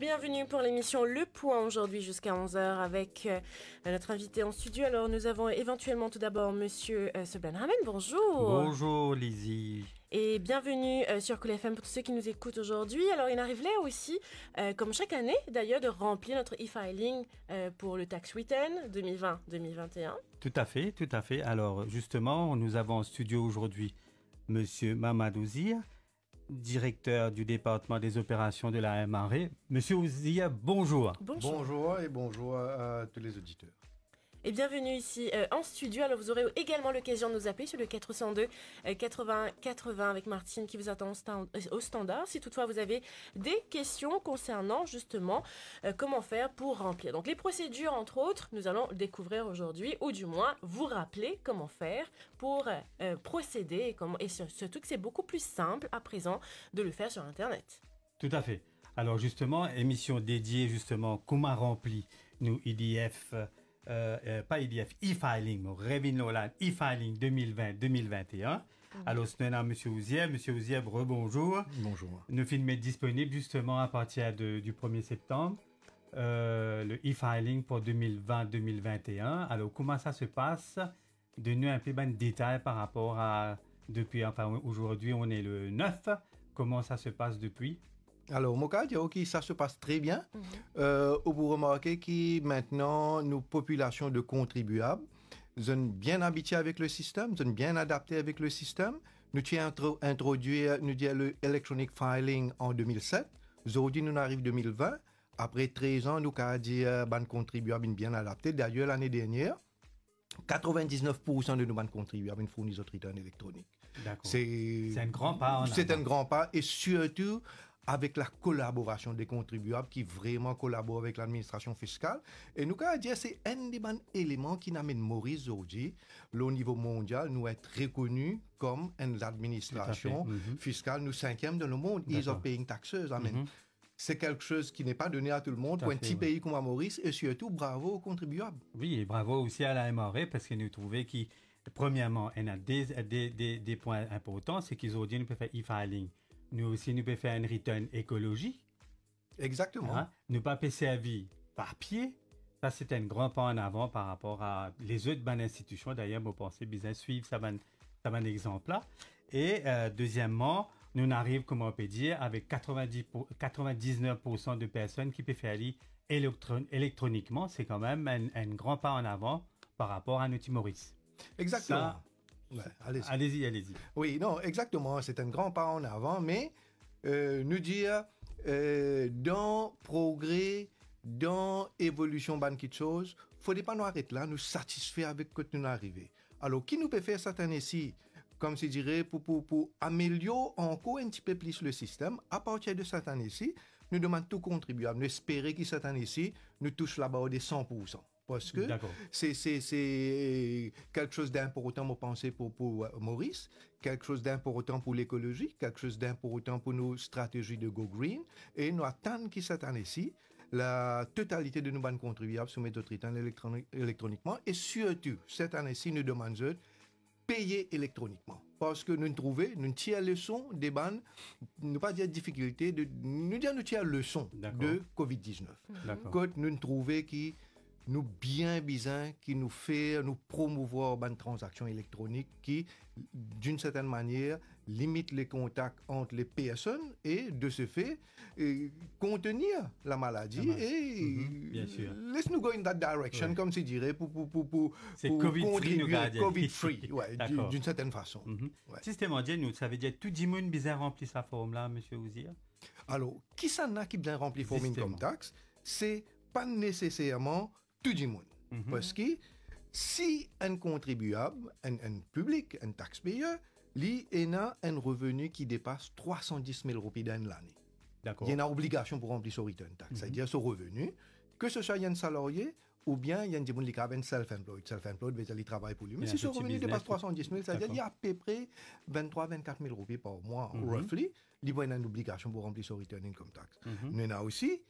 Bienvenue pour l'émission Le Point aujourd'hui jusqu'à 11h avec euh, notre invité en studio. Alors nous avons éventuellement tout d'abord monsieur euh, Seblan Ramen. Bonjour. Bonjour Lizzie. Et bienvenue euh, sur Cool FM pour tous ceux qui nous écoutent aujourd'hui. Alors il arrive là aussi, euh, comme chaque année d'ailleurs, de remplir notre e-filing pour le Tax Return 2020-2021. Tout à fait, tout à fait. Alors justement, nous avons en studio aujourd'hui monsieur Mamadouzir directeur du département des opérations de la MRE. Monsieur Ouzia, bonjour. Bonjour, bonjour et bonjour à tous les auditeurs et bienvenue ici euh, en studio. Alors vous aurez également l'occasion de nous appeler sur le 402 80 80 avec Martine qui vous attend euh, au standard. Si toutefois vous avez des questions concernant justement euh, comment faire pour remplir. Donc les procédures entre autres, nous allons découvrir aujourd'hui ou du moins vous rappeler comment faire pour procéder et surtout que c'est beaucoup plus simple à présent de le faire sur Internet. Tout à fait. Alors justement, émission dédiée justement comment remplir nous IDF euh, euh, pas EDF, e-filing, Révin Lolan, e-filing 2020-2021. Alors, n'est pas M. Ouzier. M. Ouzier, rebonjour. Bonjour. Le film est disponible justement à partir du 1er septembre. Euh, le e-filing pour 2020-2021. Alors, comment ça se passe Donnez un peu ben de détails par rapport à depuis, enfin aujourd'hui on est le 9, comment ça se passe depuis alors, dit que ça se passe très bien. Mhm. euh, vous remarquez que maintenant, nos populations de contribuables sont bien habituées avec le système, sont bien adaptées avec le système. Nous avons introduit nous le electronic filing en 2007. Aujourd'hui, nous arrivons 2020. Après 13 ans, nous avons dit euh, ban contribuables bien adaptés. D'ailleurs, l'année dernière, 99% de nos banques contribuables fournissent notre return électronique. C'est un grand pas. C'est un grand pas et surtout avec la collaboration des contribuables qui vraiment collaborent avec l'administration fiscale. Et nous, quand dire, c'est un des éléments qui amène Maurice aujourd'hui, au niveau mondial, nous être reconnu comme une administration mm-hmm. fiscale, nous cinquième dans le monde. Ils ont payé une taxeuse. Mm-hmm. c'est quelque chose qui n'est pas donné à tout le monde pour un petit pays comme Maurice et surtout bravo aux contribuables. Oui, et bravo aussi à la MRE parce qu'ils nous trouvaient qui premièrement, il a des, points importants, c'est qu'ils ont dit qu'ils peut faire e-filing nous aussi, nous pouvons faire un « return écologie. Exactement. Ne hein? pas passer à vie par pied. Ça, c'est un grand pas en avant par rapport à les autres bonnes institutions. D'ailleurs, vous pensez bien suivre ça bon, ça exemple-là. Et euh, deuxièmement, nous n'arrivons, comme comment on peut dire, avec 99% de personnes qui peuvent faire aller électron, électroniquement. C'est quand même un, grand pas en avant par rapport à notre Maurice. Exactement allez-y. allez-y, Oui, non, exactement. C'est un grand pas en avant, mais euh, nous dire euh, dans progrès, dans évolution, ban ne chose, faudrait pas nous arrêter là, nous satisfaire avec ce que nous arrivé. Alors, qui nous peut faire année-ci, comme je dirais, pour, pour, pour améliorer encore un petit peu plus le système, à partir de cette année-ci, nous demandons tout contribuable, nous espérons que cette année-ci, nous touche là-bas des 100% parce que c'est quelque chose d'important, pour penser, pour, pour euh, Maurice, quelque chose d'important pour l'écologie, quelque chose d'important pour nos stratégies de Go Green. Et nous attendons qui cette année-ci, la totalité de nos banques contribuables sur au Triton électroniquement. Et surtout, cette année-ci, nous demandons de payer électroniquement. Parce que nous trouvons, nous tirons leçon des banques, nous pas dire difficulté, de, nous dire nous tirons leçon de COVID-19. Quand nous trouvons qui nous bien bizarre qui nous fait nous promouvoir une transaction électronique qui, d'une certaine manière, limite les contacts entre les personnes et, de ce fait, contenir la maladie et mhm. laisse-nous go in that direction, comme se dirait, pour, pour, pour, pour, COVID-free, d'une certaine façon. Mhm. Système nous, ça veut dire tout le monde rempli sa forme-là, monsieur Ouzir Alors, qui s'en a qui bien rempli forme comme taxe C'est pas nécessairement tout le monde. Mhm. Parce que si un contribuable, un, public, un taxpayer, il a un revenu qui dépasse 310 000 roupies dans l'année. Il y a une obligation pour remplir son return tax, mhm. c'est-à-dire son revenu, que ce soit un salarié ou bien il y a un a self-employed. Self-employed, veut ben, dire travaille pour lui. Mais si ce revenu dépasse 310 000, c'est-à-dire qu'il y a à peu près 23 24 000 roupies par mois, mhm. roughly, il y a une obligation pour remplir son return income tax. Il en a aussi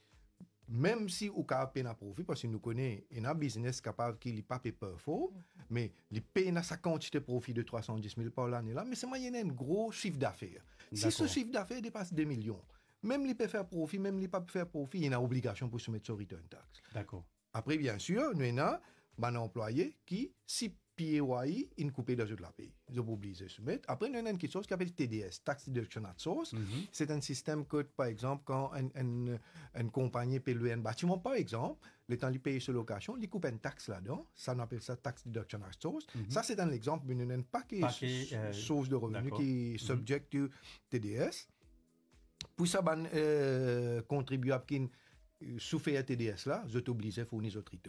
même si ou ka un profit, parce que nous connaissons un business capable qui n'est pas peur faux, mhm. mais il paye sa quantité de profit de 310 000 par l'année là, mais c'est moyen un gros chiffre d'affaires. Si ce chiffre d'affaires dépasse 2 millions, même li peut faire profit, même peut pas faire profit, il y a une obligation pour se soumettre son return tax. D'accord. Après, bien sûr, nous avons un employé qui, si PAYE, une coupée dans de la pays. Ils ont obligé de soumettre. Après, il y a une chose qui s'appelle TDS, Tax Deduction at Source. Mhm. C'est un système que, par exemple, quand une, une, une compagnie paye un bâtiment, par exemple, le temps de payer sur location, il coupe une taxe là-dedans. Ça, on appelle ça Tax Deduction at Source. Mhm. Ça, c'est un exemple d'une paquet de euh, source de revenus qui est mhm. subject mm TDS. Pour ça, ben, euh, contribuable qui euh, souffert à TDS là, je t'oblige à fournir autres y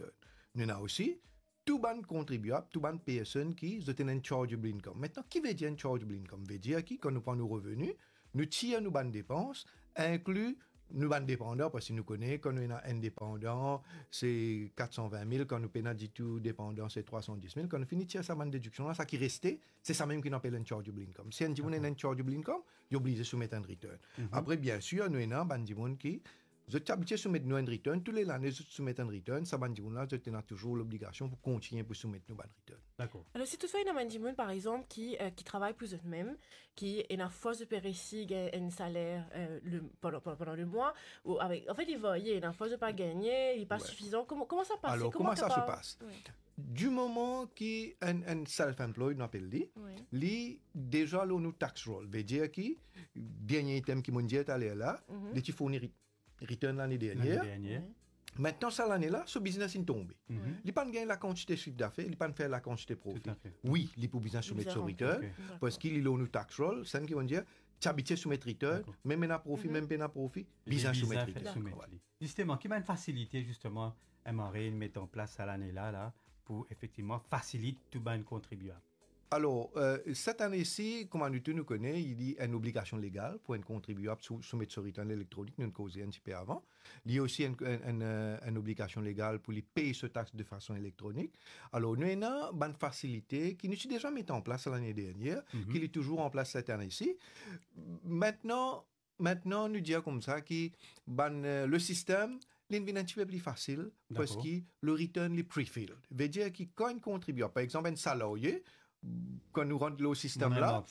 Nous avons aussi tout bon contribuable, tout ban personne qui est un chargeable income. Maintenant, qui veut dire un chargeable income Veut dire qui, quand nous prenons nos revenus, nous tirons nos bonnes dépenses, inclus nous sommes dépendants parce que nous connaît, quand nous sommes indépendants, c'est 420 000, quand nous sommes du tout dépendants, c'est 310 000. Quand nous finissons sa bonne déduction, là, ça qui restait, c'est ça même qui appelle un chargeable income. Si on dit charge un chargeable income, il est obligé de soumettre un return. Mhm. Après, bien sûr, nous avons un qui je suis à soumettre nous un return. Tous les années, je soumets un return. Ça, là, je tenais toujours l'obligation pour continuer pour soumettre nos un return. D'accord. Alors, si y a une mandimoun, par exemple, qui, euh, qui travaille pour eux-mêmes, qui est une force de payer gagne un salaire euh, le, pendant, pendant, pendant, le mois, ou avec, en fait, il va, il une force de pas gagner, il n'est pas ouais. suffisant. Comment, comment ça passe Alors, comment, comment ça se passe ouais. Du moment qu'un un, self-employed, on appelle lui, lui, déjà, le nous tax roll, veut dire qui, dernier item qui m'ont dit, allez là, mm -hmm. les return l'année dernière. Maintenant, ça l'année-là, ce business est tombé. Mm -hmm. Il pas gagné la quantité de chiffre d'affaires, il pas faire la quantité de profit. Oui, il peut business soumettre sur return, parce qu'il est une tax roll, c'est qui vont dire, tu habites soumettre return, même un profit, mm -hmm. même un profit, business soumettre return. Justement, qui va une facilité, justement, MRE, mettre en place à l'année-là, là, pour effectivement faciliter tout le contribuable. Alors, euh, cette année-ci, on nous connaît, il y a une obligation légale pour un contribuable soumettre ce return électronique, nous causé un petit peu avant. Il y a aussi euh, une, obligation légale pour les payer ce taxe de façon électronique. Alors, nous avons une facilité qui nous est déjà mise en place l'année dernière, mhm. qui est toujours en place cette année-ci. Maintenant, maintenant, nous disons comme ça que euh, le système est un petit peu plus facile parce que le return est pre-filled. veut dire que quand un contribuable, par exemple un salarié, quand nous rentrons le système là,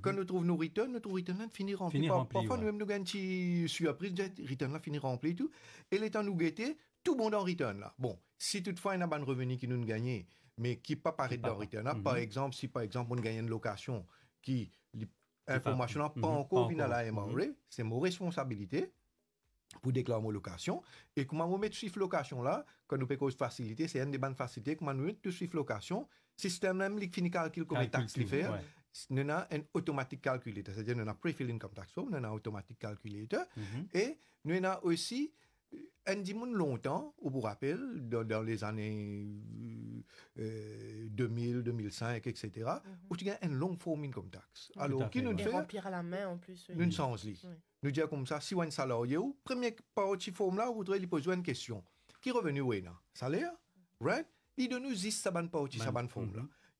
quand mhm. nous trouvons nos returns, notre return là finit rempli. parfois, nous même nous gagnons une surprise, return là finira rempli et tout. Et les temps nous guetter, tout monde dans return là. Bon, si toutefois il y a un revenu qui nous gagne, mais qui pas être dans return là, mhm. par exemple, si par exemple on gagne une location qui, l'information n'a mhm, pas, encore venue à la MRE, c'est mon responsabilité pour déclarer mon location. Et comment on met chiffre location là, quand nous peut facilité, c'est une des bonnes facilités, comment nous met tout chiffre location, système-même, de fini calcul taxes taks li fer, Nous un un à dire à à dire nous pre-filling comme tax form, un nan automatique kalkulator. Mhm. Et nous nan aussi un un longtemps, longtemps, ou vous rappel, dans les années 2000, 2005, etc., où -hmm. y un un long comme taxe. taxe. Alors, qui nous fait Et remplir la main en plus. Nous sans li. Nous disons comme ça, si wan salarié ou, premier paroti form vous voudrez lui poser une question. Qui est revenu Salaire? Rent? Salaire Right? Il do nous zis sa ban pa ou sa ban fom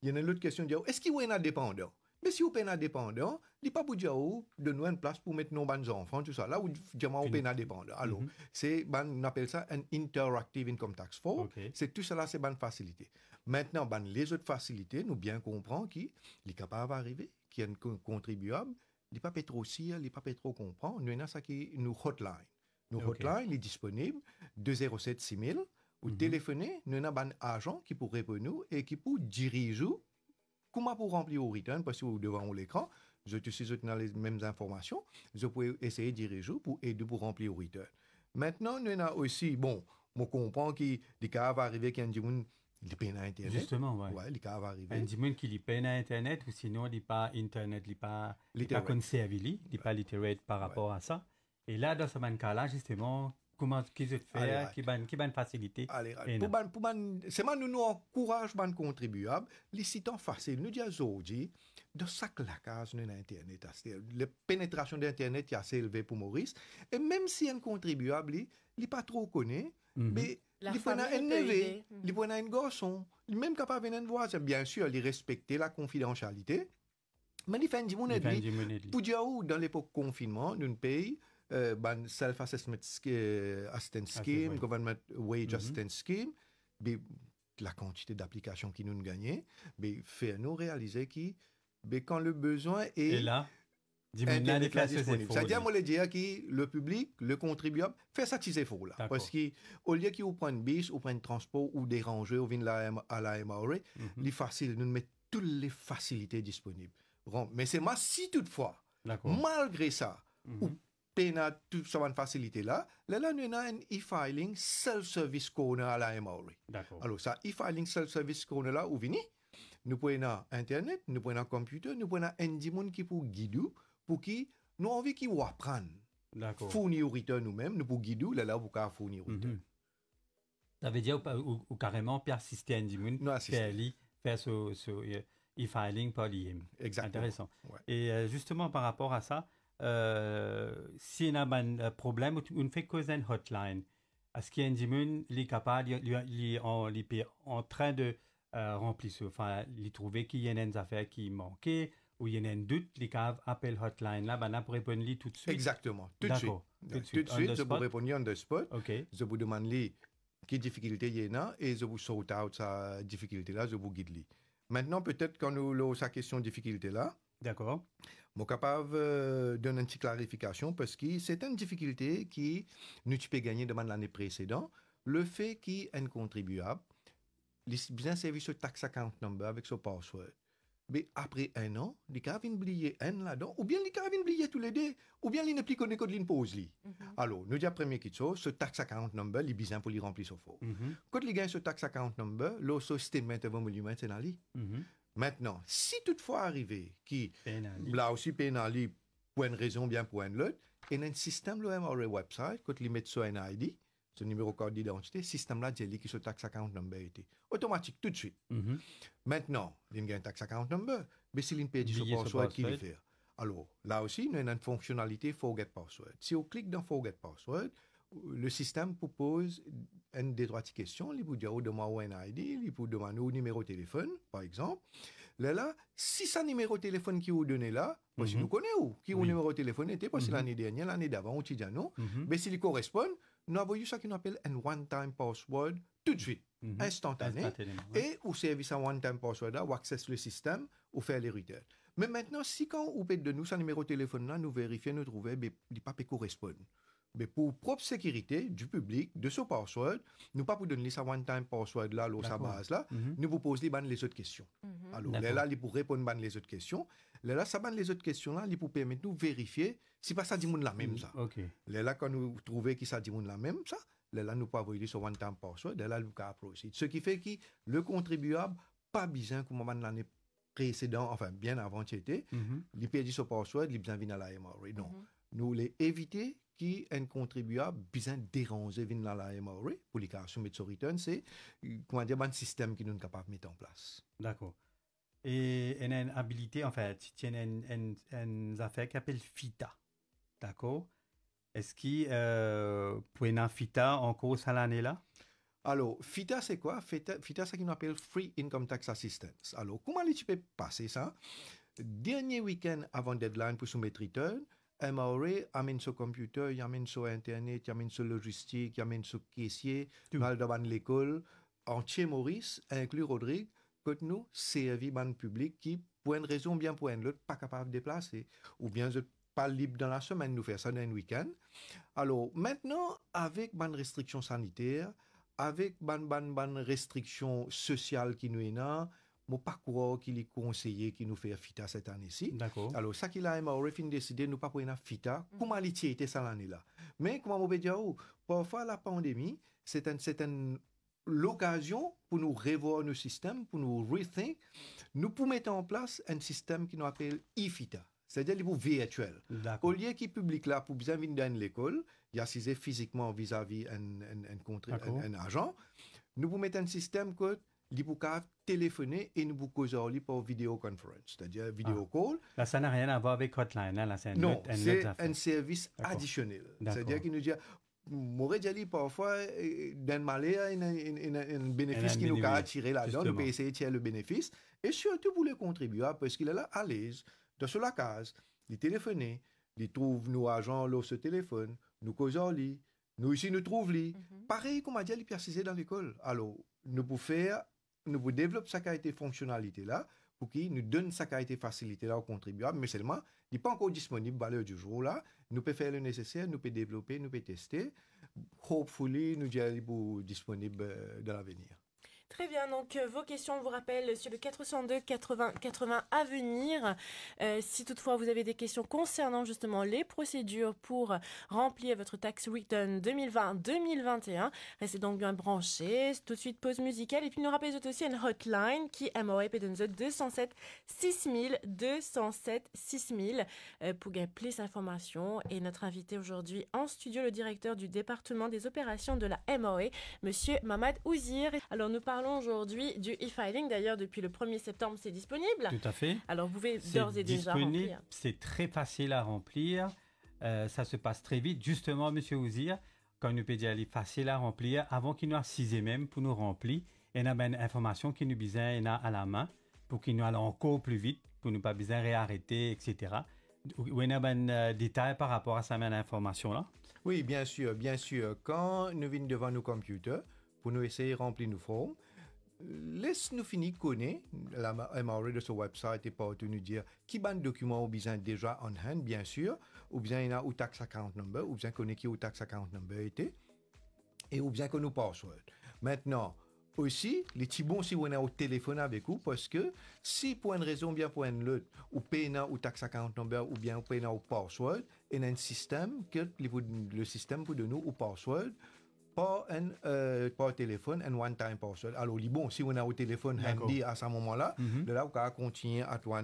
il y a une autre question ou, est-ce en a oh, indépendant Mais si vous êtes indépendant, il n'y a pas besoin de nous une place pour mettre nos enfants, tout ça. Là où diamant au indépendant. Alors, mhm. c'est, on appelle ça un interactive income tax for. C'est tout cela, c'est ban facilité. Maintenant, les autres facilités, nous bien comprend qui est capable d'arriver, qui a un contribuable, il pas trop n'y a pas trop comprend. Nous, avons a ça qui nous hotline. Une hotline est disponible 2076000 6000 ou mhm. téléphoner, nous avons un agent qui pourrait répondre et qui pour diriger comment pour remplir au return, parce que devant l'écran, je te suis dans les mêmes informations, je peux essayer de diriger pour aider pour remplir au return. Maintenant, nous avons aussi, bon, je comprends que cas va arriver qu'il y a un peine à Internet. Justement, oui. Ouais, cas va arriver. Un qui qui peine à Internet ou sinon il pas Internet, il pas a pas conservé, il pas literate par rapport à ça. Et là, dans ce cas-là, justement, comment qu'ils faire, qui faites, qui va facilité. Pour ben, pour c'est moi nous nous encourage contribuables. Les citants facile. Nous disons aujourd'hui, de ça que la case internet, la pénétration d'internet est assez élevée pour Maurice, et même si un contribuable, il pas trop connu, mhm. mais il faut un neveu, il faut mhm. un garçon, même capable venir voir, bien sûr, il respecter la confidentialité. Mais il fait un dimanche pour dire où, dans l'époque confinement, nous pays, euh, ban self-assessment euh, ah, mm-hmm. assistance scheme, oui. government wage mm assistance scheme, be, la quantité d'applications qui nous gagnent, mais fait nous réaliser qui, mais quand le besoin est... Et là c'est-à-dire, moi, les dire que le public, le contribuable, fait ça qui c'est là. Parce qu'au lieu qu'ils prennent bus, ou prennent transport, ou déranger, ou viennent à la MRA, mm-hmm. les facile. nous mettons toutes les facilités disponibles. Mais c'est moi, si toutefois, malgré ça, mm-hmm tena saman fasilite la, le Là, nou a en e-filing self-service corner à la Maori. D'accord. Alors ça, e-filing self-service corner là, ou vini, Nous pou ena internet, nous pou ena computer, nous pou ena endi qui ki pou pour pou ki envie anvi ki wapran. D'accord. Fourni ou return nous mem, nous pou gidou, le la vous ka fourni ou return. Ça veut dire ou, ou, ou carrément puis assister à faire ce, euh, e-filing par lui Exactement. Intéressant. Et euh, justement, par rapport à ça, a euh, y un euh, problème, on fait cause une hotline. Askien ce li y a li en est en train de euh, remplir enfin Il trouver qu'il y a des affaires qui manquent ou il y a un doute, il appelle appelle hotline là, ben là, pour répondre tout de suite. Exactement, tout de suite. Tout de suite, je vous réponds on the spot. Je vous demande quelle quelles difficulté il y a et je vous sort out sa difficulté là, je vous guide. Maintenant, peut-être qu'on nous avons sa question difficulté là, D'accord. Je suis capable euh, donner une petite clarification parce que c'est une difficulté qui nous avons gagné de l'année précédente. Le fait qu'un contribuable, il bien servi ce tax account number avec son password. Mais après un an, il a oublié un là-dedans, ou bien il a oublié tous les deux, ou bien il n'a plus connu que l'impose. Mm Alors, nous disons premier qu'il ce tax account number, il est besoin pour lui remplir son faux. Mhm. Quand il gagne ce tax account number, le système intervient un c'est dans mhm. Maintenant, si toutefois arrivé, qui, là aussi, pénali, pour une raison, bien pour une autre, a un système, le MRA website, quand il met son ID, ce numéro de code d'identité, système là, j'ai qui se tax account number était. Automatique, tout de suite. Mhm. Maintenant, il y a un tax account number, mais s'il si perd son password, qui le fait? Alors, là aussi, nous avons une fonctionnalité Forget Password. Si on clique dans Forget Password, le système propose une des trois questions. Il peut dire, demande un ID, il peut demander un numéro de téléphone, par exemple. Là, là, si c'est numéro de téléphone qui vous donne là, parce mhm. nous connaissons qui est votre numéro de téléphone était, parce que mhm. l'année dernière, l'année d'avant, on dit non, mhm. mais s'il correspond, nous avons eu ce qu'on appelle un one-time password tout de suite, instantané. Et au service à one-time password, là, on accède le système, on fait les Mais maintenant, si quand on peut de nous ce numéro de téléphone là, nous vérifions, nous trouvons, mais il ne pas mais pour propre sécurité du public, de ce password, nous pas pour donner sa one-time password là, ou sa base là, mhm. nous vous posons les, les autres questions. Mhm. Alors, là, il pour répondre ban les autres questions. Les là, ça ban les autres questions là, les pour permettre nous vérifier si pas ça dit la même mhm. ça. là, quand nous trouvons que ça dit la même ça, là, nous pas envoyer ce one-time password, là, nous pas approcher. Ce qui fait que le contribuable, pas besoin qu'au moment de l'année précédente, enfin, bien avant, il mm -hmm. il perdit son password, il besoin venir à la MRA. Non. Nous, les éviter qui un contribuable bien déranger vin la la soumettre publication return », c'est comment dire, un système qui nous est capable de mettre en place. D'accord. Et une habilité, en fait, tu as une, affaire qui s'appelle FITA. D'accord Est-ce qu'il euh, peut une FITA en cours à l'année-là alors, FITA, c'est quoi FITA, c'est ce qu'on appelle Free Income Tax Assistance. Alors, comment tu peux passer ça Dernier week-end avant deadline pour soumettre return, a e, amène son computer, il amène sur Internet, il amène sur logistique, il amène sur caissier, mal devant l'école. Entier Maurice, inclus Rodrigue, que nous, servi ban public qui, pour une raison bien pour une autre, pas capable de déplacer. Ou bien, je pas libre dans la semaine, nous faire ça dans le week-end. Alors, maintenant, avec ban restrictions sanitaires, avec ban ban ban restrictions sociales qui nous est mon parcours qui les conseillé, qui nous fait FITA cette année-ci. D'accord. Alors, ça qu'il a, on décider décidé, nous pas pour FITA, mm. comment l'étier était cette année là Mais, comment on peut dire, oh, parfois la pandémie, c'est un, c'est un, l'occasion pour nous revoir nos systèmes, pour nous rethink, nous pouvons mettre en place un système qui nous appelle IFITA, c'est-à-dire vous virtuel. Au lieu qu'il public là pour bien venir dans l'école, il y a physiquement vis-à-vis un, un, un, agent, nous pouvons mettre un système que li peut téléphoner et nous causer pour par vidéoconférence, c'est-à-dire vidéo ah. call. Là, ça n'a rien à voir avec hotline, hein, là, c'est Non, c'est un service additionnel. C'est-à-dire qu'il nous dit, Mouré Djali, parfois, euh, d'un malheur, un bénéfice qui nous a attiré là-dedans, nous pouvons essayer de tirer le bénéfice, et surtout pour les contribuer parce qu'il est là à l'aise, dans la case, il téléphoner il trouve nos agents, l'eau ce téléphone, nous causons nous ici nous trouvons lui. Mhm. Pareil, comme a dit, il dans l'école. Alors, nous pouvons faire nous développons cette sa qualité fonctionnalité-là pour qu'il nous donne sa qualité facilité-là aux contribuables, mais seulement, il n'est pas encore disponible à l'heure du jour. là. Nous pouvons faire le nécessaire, nous pouvons développer, nous pouvons tester. Hopefully, nous serons disponible euh, dans l'avenir. Très bien, donc euh, vos questions, vous rappelle, sur le 402 80 80 à venir. Euh, si toutefois vous avez des questions concernant justement les procédures pour remplir votre tax return 2020-2021, restez donc bien branchés. Tout de suite, pause musicale. Et puis, nous rappelez aussi une hotline qui est MOE et 207 6000 207 6000 pour plus d'informations. Et notre invité aujourd'hui en studio, le directeur du département des opérations de la MOE, monsieur Mamad Ouzir. Alors, nous parlons parlons aujourd'hui du e-filing. D'ailleurs, depuis le 1er septembre, c'est disponible. Tout à fait. Alors, vous pouvez d'ores et déjà remplir. C'est très facile à remplir. Euh, ça se passe très vite. Justement, Monsieur Ouzir, quand nous PDL est facile à remplir, avant qu'il nous et même pour nous remplir, il y a une information qui nous besoin à la main pour qu'il nous aille encore plus vite, pour nous pas besoin réarrêter, etc. Ou il y euh, détail par rapport à sa même information-là Oui, bien sûr, bien sûr. Quand nous venons devant nos computers, pour nous essayer de remplir nos formes, Laisse nous finir connaître. La MRE de ce website et pas nous dire qui de document ou besoin déjà en hand, bien sûr, ou bien il y a ou tax account number, ou bien connaît qui ou tax account number était, et ou bien que password. Maintenant, aussi, les petits si vous êtes au téléphone avec vous, parce que si pour une raison bien pour une autre, ou payez ou tax account number, ou bien vous payez ou password, il y a un système que le système vous donne ou password, pas un euh, pas téléphone, un one-time password. Alors, bon, si on a au téléphone handy à ce moment-là, mm -hmm. de là, on continue continuer à toi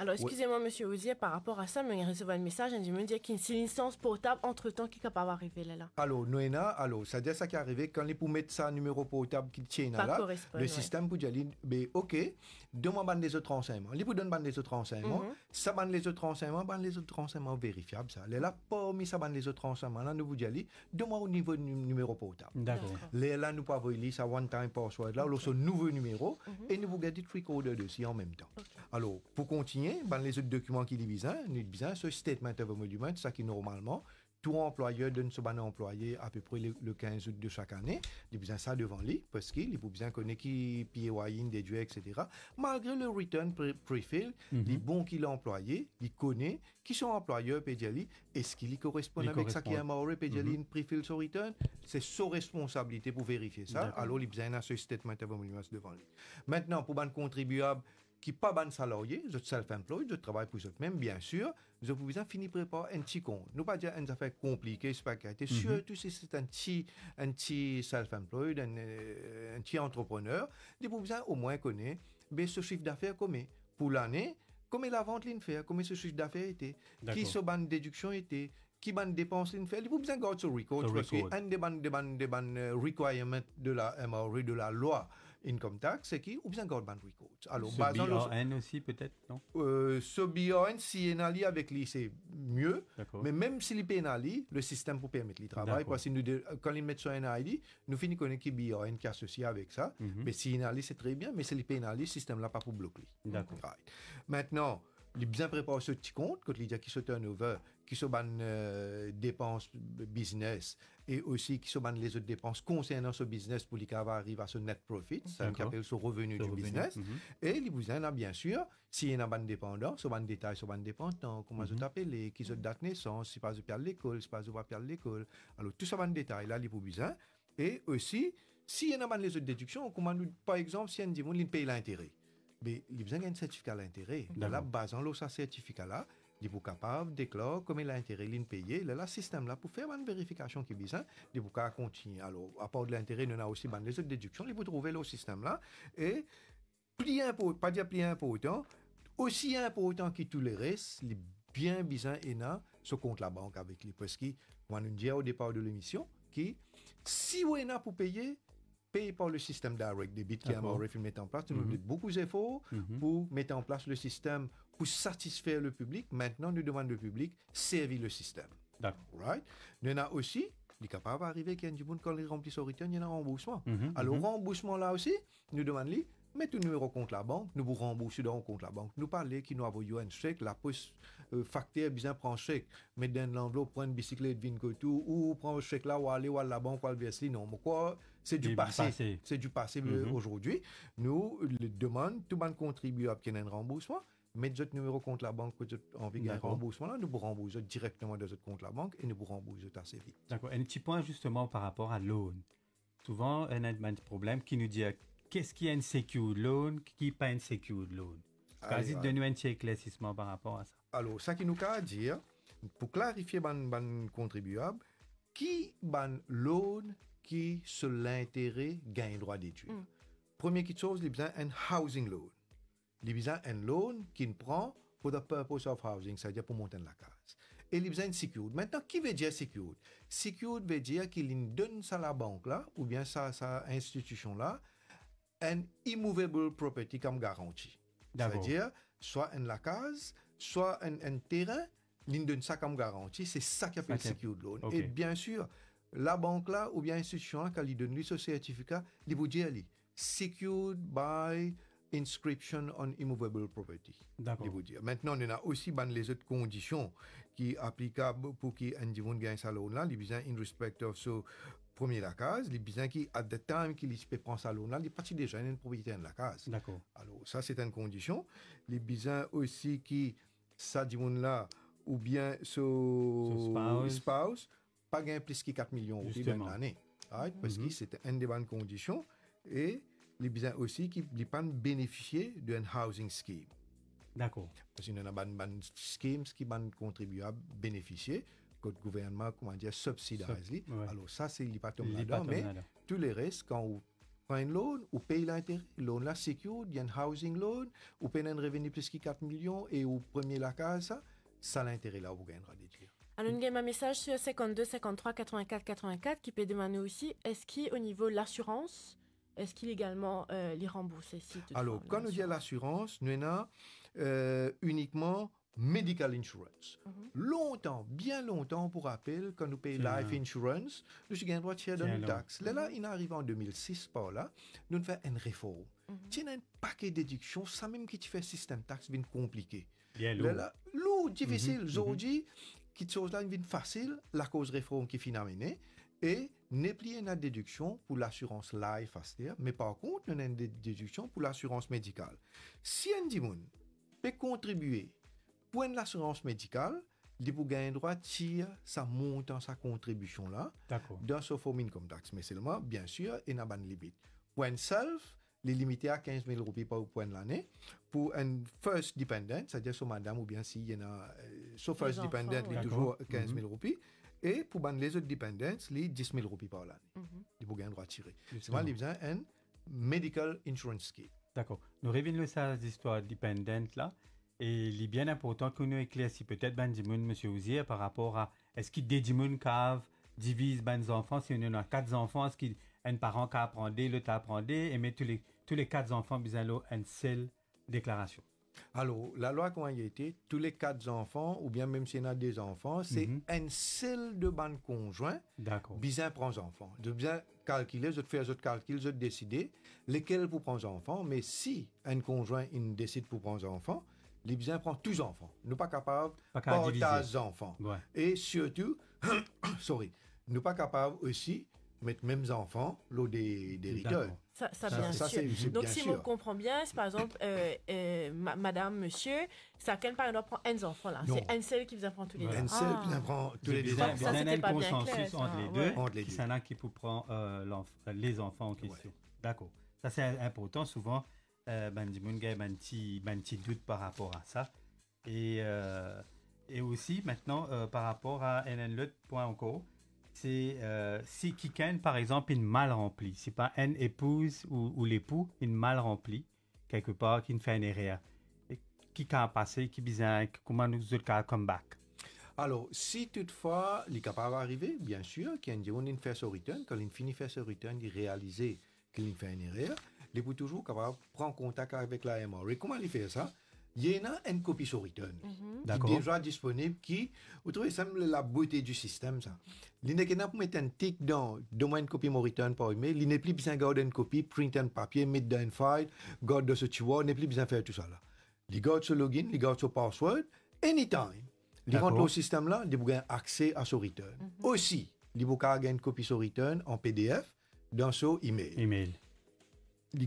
Alors, excusez-moi, monsieur Ozié par rapport à ça, mais il reçoit un message, il me dit qu'il y a une licence portable entre-temps qui est capable d'arriver là. Alors, nous, alors, ça dire ça qui est arrivé, quand les pour mettre ça numéro portable qui tient là, le ouais. système pour dire, ben, ok, moi les autres enseignements. Les pour donne des autres enseignements, mm ça bande les mhm. autres renseignements, bande les autres enseignements vérifiables, ça. Elle là, pas mis ça bande les autres renseignements, là, nous vous dit, donne-moi au niveau du numéro portable. D'accord. Les là, nous pas ça one time password là, ce nouveau numéro, mhm. et nous vous gardez le recorder dessus en même temps. Alors, pour continuer, ben, les autres documents qui divisent, nous hein, hein, ce statement of monument, ça qui normalement, tout employeur donne son bon employé à peu près le, 15 août de chaque année. Il a besoin de ça devant lui, parce qu'il besoin bien connaître qui des déduit, etc. Malgré le return pre-fill », -hmm. les bons qu'il a employé, il connaît qui sont employeurs, Pédiali, est-ce qu'il correspond avec ça qui est amoré, Pédiali, mm -hmm. fill sur return C'est sa responsabilité pour vérifier ça. Alors, il a besoin d'un statement avant devant lui. Maintenant, pour un contribuable, qui pas ban salarié, je self employé je travaille pour eux même bien sûr, je vous de finir par un petit compte. Nous pas dire une affaire compliquée, c'est pas carité, mm -hmm. surtout si c'est un petit, un petit self-employed, euh, un, petit entrepreneur, Vous vous besoin au moins de mais ben, ce chiffre d'affaires commet pour l'année, comment la vente l'in fait, comment ce chiffre d'affaires était, qui ce ban déduction était, qui ban dépense l'in fait, vous besoin garder ce record, parce que un des ban, des ban, des ban euh, requirements de la MRE, de la loi, Income Tax, c'est qui, ou bien Goldman Records. Alors, BION aussi, peut-être, non euh, Ce y si est allié avec lui, c'est mieux. Mais même s'il si est allié, le système pour permettre le travail, parce que nous, quand ils mettent sur ID, nous finissons avec qui BION qui est associé avec ça. Mhm. Mais si est allié, c'est très bien, mais s'il si est allié, le système là pas pour bloquer. Maintenant, il bien préparer ce petit compte, quand il y a qui un turnover, qui sont ban euh, dépenses business, et aussi qui se sont les autres dépenses concernant ce business pour qu'il arrive à ce net profit, ça qu'on appelle ce revenu du business. Mhm. Et les besoins, bien sûr, s'il y a une dépendance, ce ban détail, ce ban dépendant, comment mm -hmm. appelé, qui se date naissance, si pas de à l'école, si pas de perdre l'école. Alors, tout ça des détail, là, les besoins. Et aussi, s'il y a une les autres déductions, comment par exemple, si on dit, on paye l'intérêt. Mais les il y un certificat d'intérêt. Dans la base, on l'eau, ça certificat-là, vous capable de déclarer comme il a intérêt de payer. Il le système là pour faire une vérification qui est bizarre Il est continuer. Alors, à part de l'intérêt, il y a aussi les autres déductions. vous vous trouver le système là. Et plus important, pas dire plus important, aussi important que tous les restes les biens bien et non, ce compte la banque avec les Parce que, moi nous dire au départ de l'émission, qui si vous êtes pour payer, payez par le système direct debit qui a été mis en place. Nous a mhm. beaucoup d'efforts mhm. pour mettre en place le système pour satisfaire le public, maintenant nous demandons au public servir le système. D'accord. Right? Nous a aussi, il est capable d'arriver qu'il y a du monde quand il y a un remboursement. Mhm, Alors, mhm. remboursement là aussi, nous demandons mettez le numéro contre la banque, nous vous remboursons dans le compte la banque. Nous parlons qu'il nous avons un chèque, la poste euh, facteur prendre un chèque, mettre dans l'enveloppe, prend une bicyclette, vin tout, ou prend un chèque là, ou aller à la banque, ou à verser. Non, mais quoi, c'est du passé. C'est du passé mhm. aujourd'hui. Nous, demandons tout le monde contribue à obtenir un remboursement. Mettre votre numéro contre la banque envie de remboursement là nous vous remboursons directement de votre compte la banque et nous vous remboursons assez vite d'accord un petit point justement par rapport à loan souvent on a un problème qui nous dit euh, qu'est-ce qui est un secured loan qui n'est pas un secured loan vas-y donne-nous un petit éclaircissement par rapport à ça alors ça qui nous a à dire pour clarifier ban ban contribuable qui ban loan qui sur l'intérêt gagne droit d'études Premier mm. première chose il y un housing loan besoin and loan qu'il prend pour le purpose of housing, c'est-à-dire pour monter la case. Et besoin est secured. Maintenant, qui veut dire secured? Secured veut dire qu'il donne à la banque là, ou bien ça, ça institution là, un immovable property comme garantie. Ça veut dire soit une la case, soit un, un terrain, il donne ça comme garantie, c'est ça qui appelle secured loan. Et bien sûr, la banque là, ou bien l'institution là, quand lui donne ce certificat, elle vous dit, elle, secured by Inscription on Immovable Property. D'accord. Maintenant, on a aussi ban les autres conditions qui applicables pour qu'un divon gagne sa loan là, les besoins in respect of so premier la case, les besoins qui, à the time qu'il se prend sa loan là, ils partent déjà une propriété de la case. D'accord. Alors, ça, c'est une condition. Les besoins aussi qui, ça divon là, ou bien son spouse. pas gain plus que 4 millions d'euros de l'année. Right? Parce mhm. que c'est une des bonnes conditions. Et les besoins aussi qui ne pas bénéficier d'un housing scheme. D'accord. Parce qu'il y a un scheme qui contribuer à bénéficier, que le gouvernement, comment dire, subsidise. Alors ça, c'est l'hypatom là-dedans, mais tous les restes, quand vous prenez un loan, vous payez l'intérêt, loan la secure, il y a un housing loan, vous payez un revenu plus que 4 millions et vous prenez la case, ça, l'intérêt là, vous gagnera des Alors, nous avons un message sur 52 53 84 84 qui peut demander aussi, est-ce qu'au niveau de l'assurance, est-ce qu'il également euh, les rembourse si Alors, quand nous dit l'assurance, nous avons euh, uniquement medical insurance. Mhm. Longtemps, bien longtemps, pour rappel, quand nous payons life insurance, nous avons droit de dans une taxe. Là, là, il arrivé en 2006, par là, nous fait une réforme. Mhm. Tu as un paquet de déductions, ça même qui fait système taxe, bien compliqué. Bien lourd. Là, lourd, difficile. Mhm, Aujourd'hui, qui chose là, vient facile, la cause réforme qui finit amenée, et n'est plus une déduction pour l'assurance life, mais par contre, a une déduction pour l'assurance médicale. Si un dimon peut contribuer pour une assurance médicale, il peut gagner droit tirer sa montant, sa contribution là, dans ce comme taxe, mais seulement, bien sûr, il n'a a une limite. Pour un self, est limité à 15 000 roupies par point de l'année pour un first dependent, c'est-à-dire son madame ou bien il y en a, euh, son first dependent, il est toujours 15 000 roupies. Et pour ban les autres dépendants, les 10 000 roupies par l'année. Mhm. Ils pour gagner droit tirer. C'est moi, ils un medical insurance scheme. D'accord. Nous revenons sur cette histoire dépendante là. Et il est bien important que nous éclaircissions peut-être ben M. monsieur Ouzier, par rapport à est-ce qu'il des Dimoun cave divise les ben enfants, si on a quatre enfants, est-ce qu'un parent qui apprend l'autre apprend et met tous les, tous les quatre enfants, ils ont une seule déclaration. Alors, la loi, qu'on a été, Tous les quatre enfants, ou bien même s'il y a des enfants, c'est mhm. un seul de bande conjoint. D'accord. pour prend enfants. De bien calculer, je faire, je calcule, je décider lesquels pour prendre enfants. Mais si un conjoint, il décide pour prendre enfants, les bizarres prend tous enfants. Nous pas capable pas, diviser enfants. Et surtout, sorry, nous pas capable aussi mettre mêmes enfants l'eau des, des rigueurs. Ça, ça, bien sûr. Donc, si on comprend bien, c'est par exemple, euh, euh madame, monsieur, chacun, par exemple, prend un enfant là. C'est un seul qui vous apprend tous les deux. Un seul qui vous apprend tous les deux. Ça, c'était a entre les deux. C'est un qui prend euh, euh, les enfants en question. D'accord. Ça, c'est important. Souvent, ben, du ben, ben, ben, petit doute par rapport à ça. Et, et aussi, maintenant, par rapport à NNLUT.co, c'est euh, si quelqu'un, par exemple, une mal remplie. C'est pas une épouse ou, l'époux, une mal remplie, quelque part, qui ne fait rien. Qui a passé, qui bizarre, comment nous avons comeback. Alors, si toutefois, il est capable d'arriver, bien sûr, qu'il y a une fait son return, quand il finit faire son retour, il réalise qu'il fait une erreur, il est toujours capable de prendre contact avec la Et Comment il fait ça? il y en a une copie sur Return, mm -hmm. déjà disponible, qui, vous trouvez, ça la beauté du système, ça. L'inéquena pour mettre un tick dans, le domaine une copie mon return par email, il n'est plus besoin de garder une copie, print un papier, mettre dans une file, garder ce tu vois, il n'est plus besoin de faire tout ça là. Il garde ce login, il garde ce password, anytime. Il rentre au système là, il a accès à ce return. Mhm. Aussi, il a une copie sur return en PDF dans son email. Email. Il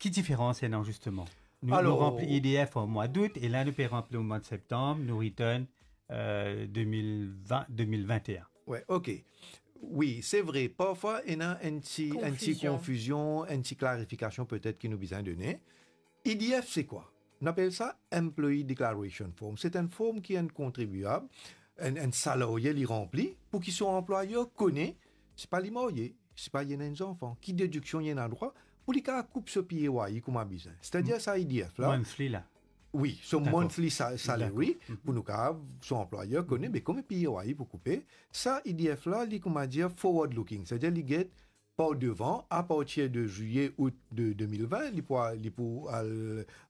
Qui différence non, justement nous, Alors... nous remplis EDF au mois d'août et l'un nous rempli au mois de septembre, nous return 2020, euh, 2021. Ouais, ok. Oui, c'est vrai. Parfois, il y a une petite confusion, une petite clarification peut-être qui nous besoin donner. EDF, c'est quoi On appelle ça Employee Declaration Form. C'est une forme qui est un contribuable, un, un salarié est remplit pour qu'il soit employeur connaît. C'est pas l'immobilier, c'est pas il y a des enfants. Qui déduction il y a un droit ou li ka koup se piye wè yi kouman bizan. Ah, à diya Monthly Oui, son monthly salaire, oui, mhm. pour nous, son employeur connaît, mhm. mais comme paye pour couper, ça, IDF là, il comment ah, dire, forward looking, c'est-à-dire, il get par devant, à partir de juillet, août de 2020, il pour, pour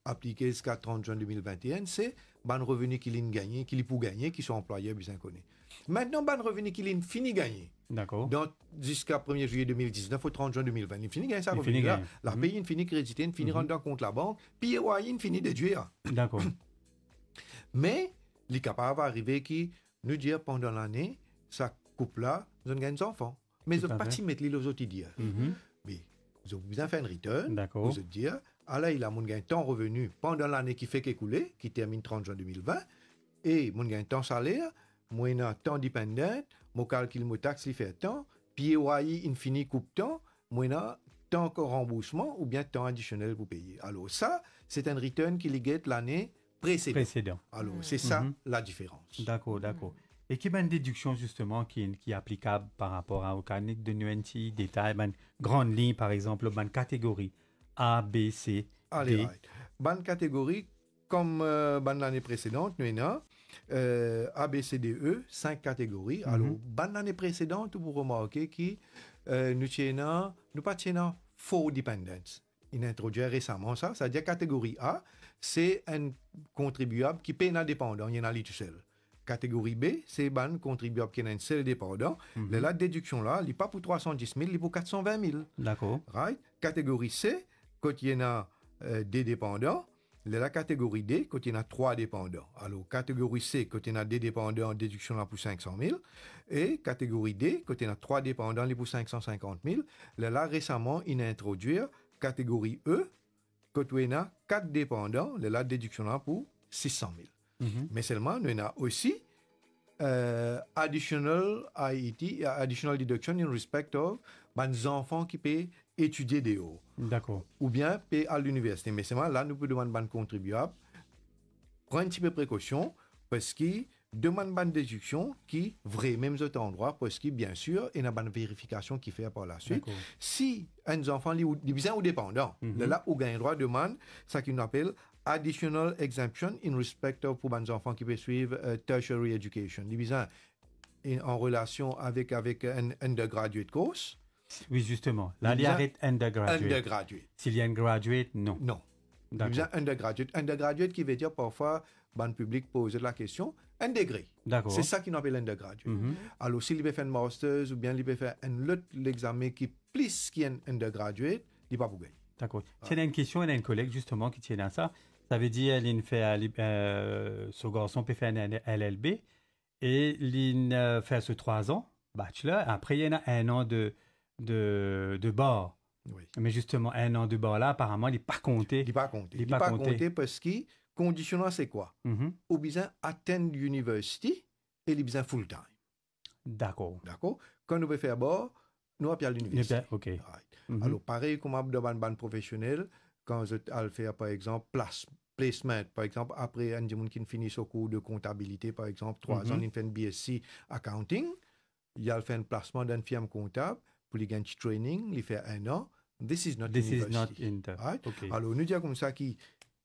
appliquer jusqu'à 30 juin 2021, c'est, le revenu qu'il peut gagné, qu'il pour gagner, qui son employeur, bien connaît. Maintenant, ban revenu qu'il est fini gagné. D'accord. Donc, jusqu'à 1er juillet 2019 au 30 juin 2020, il fini gagné ça revenu là. La mhm. paye, il fini créditer, il fini mhm. rendre compte à la banque, puis il a fini déduire. Hein. D'accord. Mais, il est capable d'arriver qui nous dire pendant l'année, ça coupe là, nous avons des enfants. Mais ils ne pas si mettre les autres dire. Mais mhm. ils ont de fait un return. D'accord. Ils ont dit, ah, ah il a mon gain tant revenu pendant l'année qui fait qu'écouler, qui termine 30 juin 2020, et mon gain tant salaire, moi un temps dépendant, mon calcul mon taxe il fait temps, puis infini coupe temps, moi un temps remboursement ou bien temps additionnel pour payer. Alors ça, c'est un return qui get l'année précédente. Alors mm. c'est ça mm-hmm. la différence. D'accord, mm. d'accord. Et qui est une déduction justement qui, est, applicable par rapport à organique de des détail, ben, grande ligne par exemple, ben, catégorie A, B, C, D. Allez, right. Ben, catégorie, comme euh, ben, l'année précédente, nous euh, D, E, cinq catégories. Mhm. Alors, dans l'année précédente, vous remarquez que euh, nous ne nous pas tienons faux dependence. Il introduit récemment ça, c'est-à-dire catégorie A, c'est un contribuable qui paie indépendant, il y en a lui tout seul. Catégorie B, c'est un contribuable qui est un seul dépendant. Mm La déduction là, il n'est pas pour 310 000, il est pour 420 000. D'accord. Right? Catégorie C, quand il y a euh, des dépendants, la catégorie D, quand il y a trois dépendants. Alors, catégorie C, quand il y a deux dépendants, déduction là pour 500 000. Et catégorie D, quand il y a trois dépendants, les pour 550 000. Là, récemment, il ont introduit catégorie E, quand il y a quatre dépendants, là, la déduction là pour 600 000. Mais seulement, nous y a aussi euh, additional IET, additional deduction in respect of ben, enfants qui paient étudier des hauts. D'accord. Ou bien payer à l'université. Mais c'est moi, là, nous pouvons demander à contribuable prendre un petit peu de précaution parce qu'il demande une déduction qui vrai même autant en droit parce qu'il bien sûr il y a une vérification qui fait par la suite si un enfant est bien ou dépendant mhm. là où gagne droit demande ça qu'on appelle additional exemption in respect of pour les enfants qui peut suivre euh, tertiary education il en relation avec avec un undergraduate course oui, justement. L'allié undergraduate. Undergraduate. S'il y a un graduate, non. Non. D'accord. Undergraduate. Undergraduate qui veut dire parfois, banque public pose la question, un degré. D'accord. C'est ça qu'on appelle undergraduate. Mhm. Alors, s'il veut faire un master's ou bien il veut faire un l'examen qui plus qui undergraduate, il va pas gagner. D'accord. Ah. y a une question, il y a un collègue justement qui tient à ça. Ça veut dire, il fait, euh, ce garçon peut faire un LLB et il euh, fait ce trois ans, bachelor. Après, il y en a un an de de, de bord. Mais justement, un an de bord là, apparemment, il n'est pas compté. Il n'est pas compté. Il n'est pas, compté. parce que conditionnant, c'est quoi? -hmm. Au besoin atteindre l'université et il besoin full-time. D'accord. D'accord. Quand nous veut faire bord, nous allons à eh l'université. OK. Mhm. Alors, pareil comme dans une bande professionnelle, quand je faire, par exemple, place, placement, par exemple, après un jour, qui finit son cours de comptabilité, par exemple, trois ans, mhm. il fait un BSc accounting, il a fait un placement d'une firme comptable, pour Polyganchi Training, les fait un an. This is not This is not inter. Alors, nous disons comme ça qui,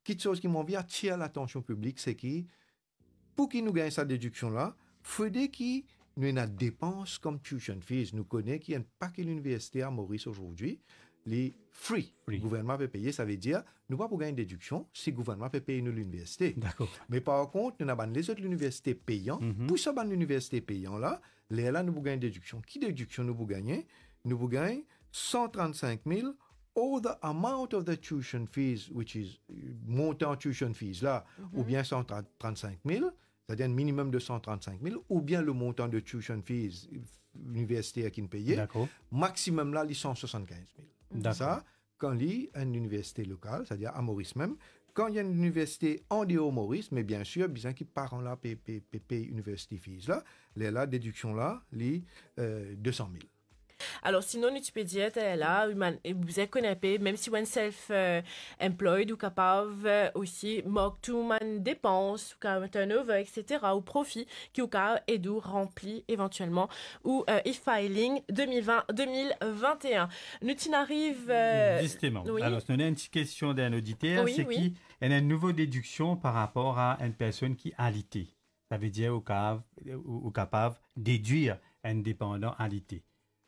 quelque chose qui m'envie tirer l'attention publique, c'est qui, pour qui nous gagne cette déduction-là, faudrait qui nous une dépense comme tuition fees. Nous connaît qu'il n'y a pas paquet à Maurice aujourd'hui, les free. Le gouvernement peut payer, ça veut dire, nous pas pour gagner une déduction si le gouvernement peut payer nous l'université. D'accord. Mais par contre, nous avons les autres universités payantes. Mm mm-hmm. Pour ça, ben, l'université payante là, les là, nous pouvons gagner une déduction. Qui déduction nous pouvons gagner? nous vous gagnons 135 000, or the amount of the tuition fees, which is montant tuition fees là, ou mhm. bien 135 000, c'est-à-dire un minimum de 135 000, ou bien le montant de tuition fees à qui nous payait, maximum là, les 175 000. Ça, quand a une université locale, c'est-à-dire à Maurice même, quand il y a une université en dehors Maurice, mais bien sûr, bien qui parent là, paye, paye, paye, fees là, les déduction là, les 200 euh, 000. Alors, sinon, Wikipédia, est là, vous êtes connaissez, même si êtes self-employed ou capable euh, aussi, mock tout man dépense, ou un turnover, etc., ou profit, qui au cas et d'où rempli éventuellement, ou euh, e-filing 2020-2021. Nous, t'arrive euh, Justement. Oui. Alors, nous avons une petite question d'un auditeur, c'est qui qu'il y a une nouvelle déduction par rapport à une personne qui alité. Ça veut dire au capable déduire un dépendant alité.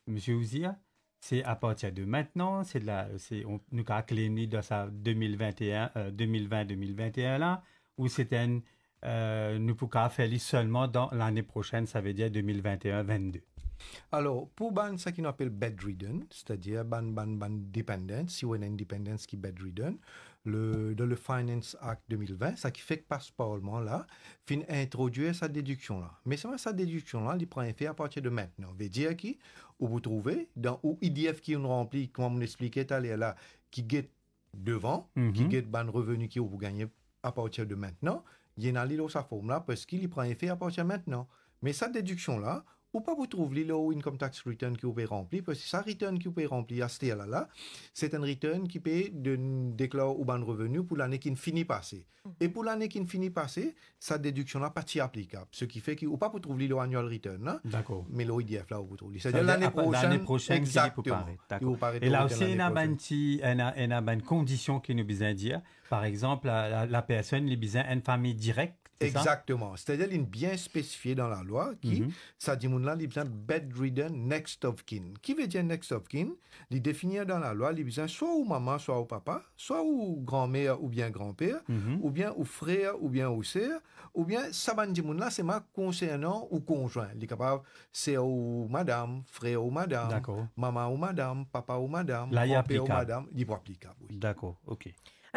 Monsieur Ouzia, c'est à partir de maintenant, c'est de la, c'est, on nous pas dans sa 2021, 2020-2021 euh, là, euh, nous pouvons faire seulement dans l'année prochaine, ça veut dire 2021-22. Alors, pour ban, ça qu'on appelle bedridden, c'est-à-dire ban, ban, ban si on a une dépendance qui est bedridden, le, dans le Finance Act 2020, ça qui fait que passe ce Parlement-là, fin introduit sa déduction-là. Mais seulement sa déduction-là, elle prend effet à partir de maintenant. veut dire qui, où vous trouvez, dans où IDF qui nous remplit, comme on expliquait à là, qui est devant, mhm. qui guette ban revenu qui vous gagnez à partir de maintenant, il y a dans sa forme-là parce qu'il prend effet à partir de maintenant. Mais cette déduction-là, ou pas vous trouvez le income tax return qui vous pouvez remplir, parce que ça return qui vous pouvez remplir à là c'est un return qui peut déclarer ou ban revenu pour l'année qui ne finit pas. Mhm. Et pour l'année qui ne finit pas, sa déduction n'a pas applicable. Ce qui fait que ou pas vous trouvez le annual return, hein, D'accord. mais le là, vous trouvez. C'est-à-dire l'année prochaine. prochaine exactement. Et là aussi, il y a une condition qui nous besoin dire par exemple, la, la elle les besoin une famille directe. Exactement. C'est-à-dire une bien spécifiée dans la loi qui, ça mhm. dit, les bedridden next of kin. Qui veut dire next of kin? Les définir dans la loi, les besoin soit au maman, soit au papa, soit ou grand-mère ou bien grand-père, mhm. ou bien ou frère ou bien ou sœur, ou bien, ça va dire, c'est ma concernant ou conjoint. Les capables, c'est au madame, frère ou madame, maman ou madame, papa ou madame, grand-père ou madame, il applicable. Oui. D'accord, ok.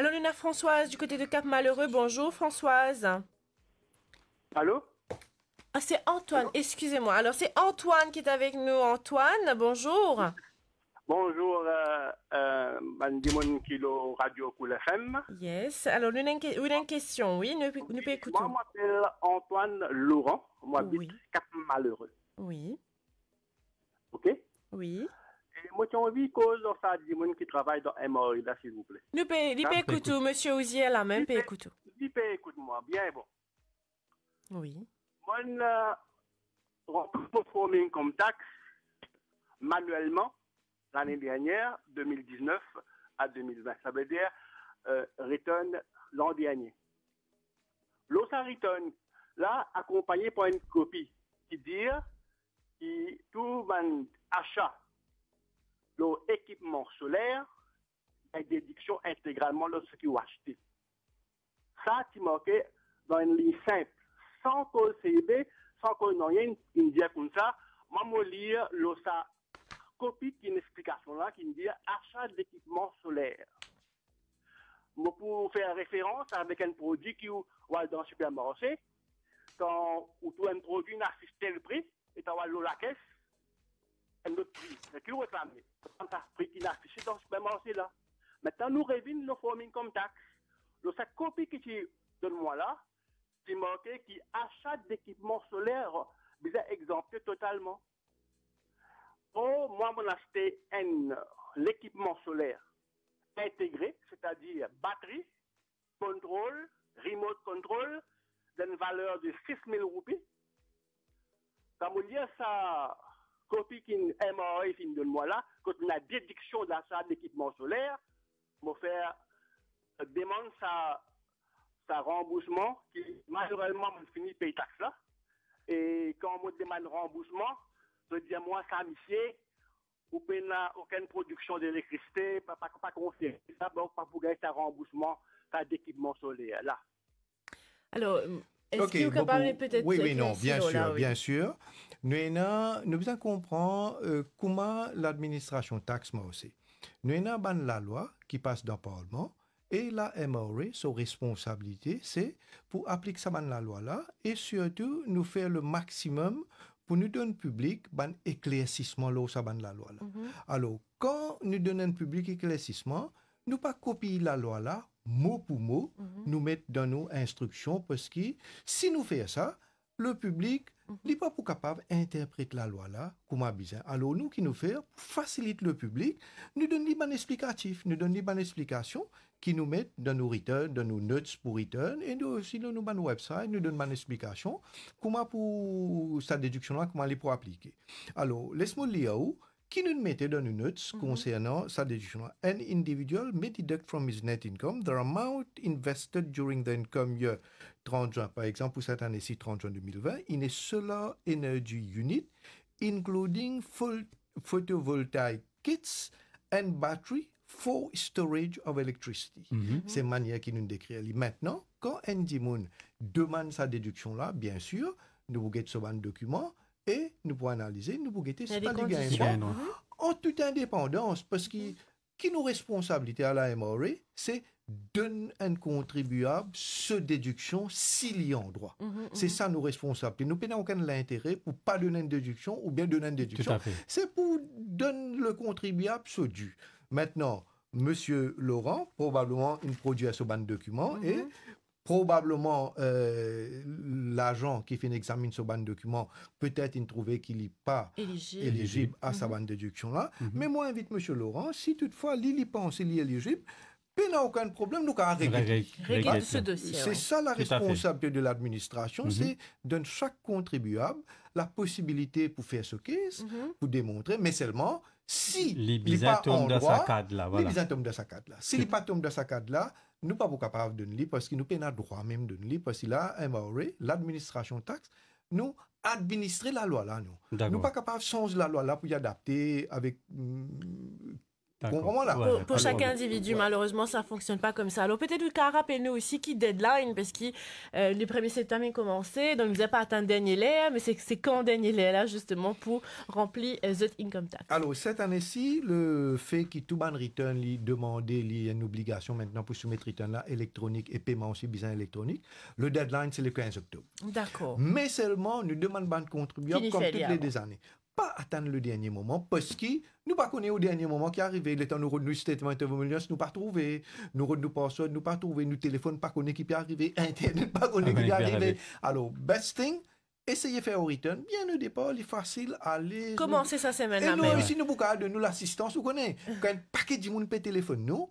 Alors, Luna Françoise du côté de Cap Malheureux. Bonjour, Françoise. Allô Ah, c'est Antoine, excusez-moi. Alors, c'est Antoine qui est avec nous. Antoine, bonjour. Bonjour, Bandimon euh, euh, Kilo Radio Cool FM. Yes, alors une, une question, oui, nous, pouvons écouter. Moi, je m'appelle Antoine Laurent, moi, oui. Cap Malheureux. Oui. OK Oui. Moi, j'ai envie cause de ça, des gens qui travaillent dans MRI, là, s'il vous plaît. Nous paye, nous paye écoute monsieur Ouzier, là, même paye écoute tout. Nous paye écoute moi, bien bon. Oui. Moi, je une taxe manuellement l'année dernière, 2019 à 2020. Ça veut dire euh, return l'an dernier. L'OSA return, là, accompagné par une copie qui dit que tout achat L'équipement équipement solaire est déduction intégralement lorsqu'ils ont acheté. Ça, tu manques dans une ligne simple. Sans le CIB, sans cause non rien, il me dit comme ça, moi, je lis sa copie qui une explication là, qui me dit achat d'équipement solaire. Moi, pour faire référence avec un produit qui est dans le supermarché, quand trouve un produit n'assiste le prix, et tu as la caisse, un ne prix, c'est qui C'est un prix il a affiché dans ce même là. Maintenant, nous revenons le forming comme taxe. Le cette copie que tu de moi là, c'est marqué qui achat d'équipements solaires, mais exempté totalement. Oh, moi, mon acheté l'équipement solaire intégré, c'est-à-dire batterie, contrôle, remote contrôle, d'une valeur de 000 roupies. Ça me ça, copie qui est fin de mois là, quand on a déduction de l'achat d'équipement solaire, on fait euh, demande sa, sa remboursement, qui majoritairement m'a fini payer taxe là. Et quand on me demande remboursement, je dis à moi, ça monsieur, vous ben là aucune production d'électricité, pas, pas, pas confirmer pas pour gagner sa remboursement, sa d'équipement solaire là. Alors, euh, est-ce que vous peut-être Oui, oui, non, bien sûr, bien sûr. Nous de comprendre euh, comment l'administration taxe moi aussi. Nous avons la loi qui passe dans le Parlement et la MRE, son responsabilité, c'est pour appliquer ça la loi là et surtout nous faire le maximum pour nous donner public ban éclaircissement là, ça la loi là. Mhm. Alors, quand nous donnons un public éclaircissement, nous pas copier la loi là mot pour mot, mhm. nous mettre dans nos instructions parce que si nous faisons ça, le public n'est mhm. pas pour capable d'interpréter la loi là comme a Alors nous qui nous faisons, facilite le public, nous donne des explicatifs nous donne des explications qui nous mettent dans nos dans nos notes pour return, et nous aussi dans nos websites, nous donne des explication comment pour sa déduction là, comment les pour appliquer. Alors, laisse-moi lire où, qui nous mettait dans une note mhm. concernant sa déduction. An individual may deduct from his net income the amount invested during the income year 30 juin, par exemple, pour cette année-ci, 30 juin 2020, in a solar energy unit, including photovoltaic kits and battery for storage of electricity. Mm -hmm. C'est manière qui nous décrit. Maintenant, quand Andy Moon demande sa déduction-là, bien sûr, nous vous un document, nous pouvons analyser, nous pouvons guetter, c'est pas du mhm. En toute indépendance, parce que qui nos responsabilités à la MRA, e, c'est donner un contribuable ce déduction s'il y a en droit. Mhm, mhm. c'est ça nos responsabilités. Nous payons aucun l'intérêt ou pas donner une déduction ou bien donner une déduction. C'est pour donner le contribuable ce dû. Maintenant, Monsieur Laurent, probablement, il produit à ce banc de documents et probablement euh, l'agent qui fait un examen sur bande de documents, peut-être il trouvait qu'il n'est pas éligible, à sa mhm. bande de déduction-là. Mhm. Mais moi, invite M. Laurent, si toutefois Lily pense qu'il est éligible, il n'a aucun problème, nous à régler, ce dossier. C'est ça la responsabilité de l'administration, mhm. c'est de c'est donner chaque contribuable la possibilité pour faire ce case, pour démontrer, mais seulement si les bisatomes de là. Les dans sa cadre là. si pas sa là, nous pas capables de nous parce que nous pas droit même de nous parce que là l'administration taxe nous administrer la loi là nous nous pas capables de changer la loi là pour y adapter avec mm, pour, chaque individu, malheureusement, ça ne fonctionne pas comme ça. Alors peut-être Lucas, rappelle-nous aussi qui deadline, parce que euh, le les premiers septembre ont commencé, donc vous n'avez pas atteint le dernier layer, mais c'est quand dernier layer là, justement, pour remplir euh, the income tax Alors, cette année-ci, le fait que tout ban return lui demandait une obligation maintenant pour soumettre return là électronique et paiement aussi bien électronique, le deadline, c'est le 15 octobre. D'accord. Mais seulement, nous demandons ban contribuable comme toutes les années atteindre attendre le dernier moment parce que nous pas connaît au dernier moment qui arrive. Le temps nous retenons statement d'intervention, nous pas trouver Nous retenons password, nous pas trouver Nous téléphone pas connaît qui peut arriver. Internet pas connaît qui peut arriver. Alors, best thing, essayez faire un return. Bien au départ, il est facile aller. commencer sa ça, c'est même Et eh nous, ici, nous pouvons nous l'assistance, vous connaissez. Quand un paquet de monde peut téléphone, nous,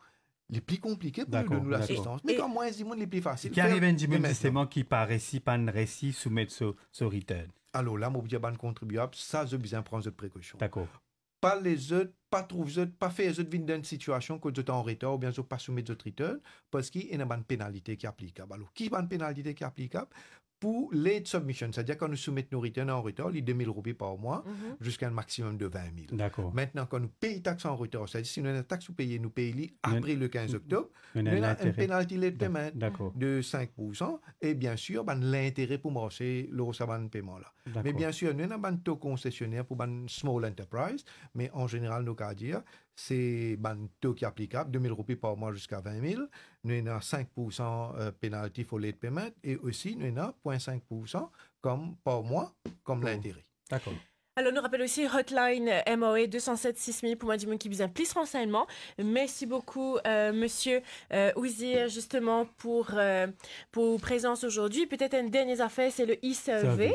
les plus compliqués pour nous l'assistance. Mais quand moins, les plus faciles. Qui arrive un système qui paraît si, pas récit, soumettre ce return alors là, mon petit contribuable, ça, je besoin prendre de précaution. D'accord. Pas les autres, pas trouver autres, pas faire les autres dans une situation que je en retard ou bien je pas soumettre les autres parce qu'il y a une pénalité qui est applicable. Alors, qui est une pénalité qui est applicable pour les submissions, c'est-à-dire quand nous soumettons nos retours, en retard, les 2000 roupies par mois, mhm. jusqu'à un maximum de 20 000. D'accord. Maintenant, quand nous payons taxes en retard, c'est-à-dire si nous avons une taxe payée, nous payons après le 15 octobre, nous avons un pénalité de paiement de 5%, et bien sûr, ben, l'intérêt pour marcher le de paiement là. Mais bien sûr, nous avons un taux concessionnaire pour une ben, small enterprise, mais en général, nous cas dire, c'est ben, taux qui est applicable, 2 000 roupies par mois jusqu'à 20 000. Nous avons 5 euh, pénalité pour les paiements et aussi nous avons 0,5 comme par mois comme l'intérêt. D'accord. Alors, nous rappelons aussi Hotline MOE 207 6000 pour moi du monde qui besoin plus renseignements. Merci beaucoup, euh, monsieur euh, Ouzir, justement, pour, euh, pour présence aujourd'hui. Peut-être une dernière affaire, c'est le ICV. E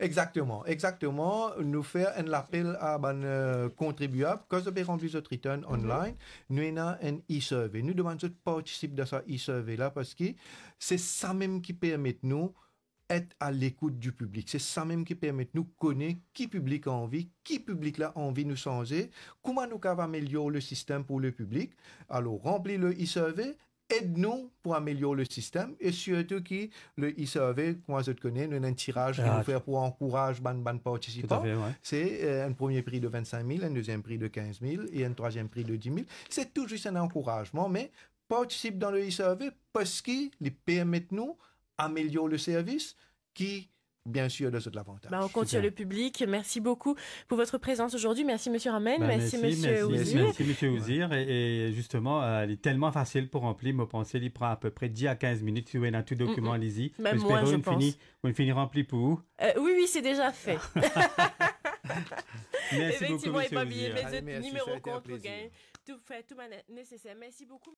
Exactement, exactement. Nous faire un appel à un euh, contribuable, quand vous avez rempli votre return mhm. online, nous avons un e-survey. Nous demandons de participer à ce e-survey là parce que c'est ça même qui permet nous être à l'écoute du public. C'est ça même qui permet de nous connaître qui public a envie, qui public là a envie de nous changer, comment nous pouvons améliorer le système pour le public. Alors, remplissez le e-survey aide-nous pour améliorer le système et surtout qui le e-survey, comme vous le connaissez, un tirage ah, pour encourager ban ban participants. C'est euh, un premier prix de 25 000, un deuxième prix de 15 000 et un troisième prix de 10 000. C'est tout juste un encouragement, mais participe dans le e parce qu'il permet nous améliorer le service qui bien sûr, de cet avantage. Bah, on compte sur le public. Merci beaucoup pour votre présence aujourd'hui. Merci, Monsieur Ramène. Bah, merci, M. Monsieur Ouzir. Merci, Monsieur Ouzir. Et, justement, euh, elle il est tellement facile pour remplir. Mon pensée, il prend à peu près 10 à 15 minutes. Tu es dans tout mm, mm. document, mm Lizzie. Même moi, je une pense. finir, une remplie pour vous. Euh, oui, oui, c'est déjà fait. merci Effectivement, beaucoup, Monsieur et pas oublié, mes numéros compte, tout fait, tout nécessaire. Merci beaucoup.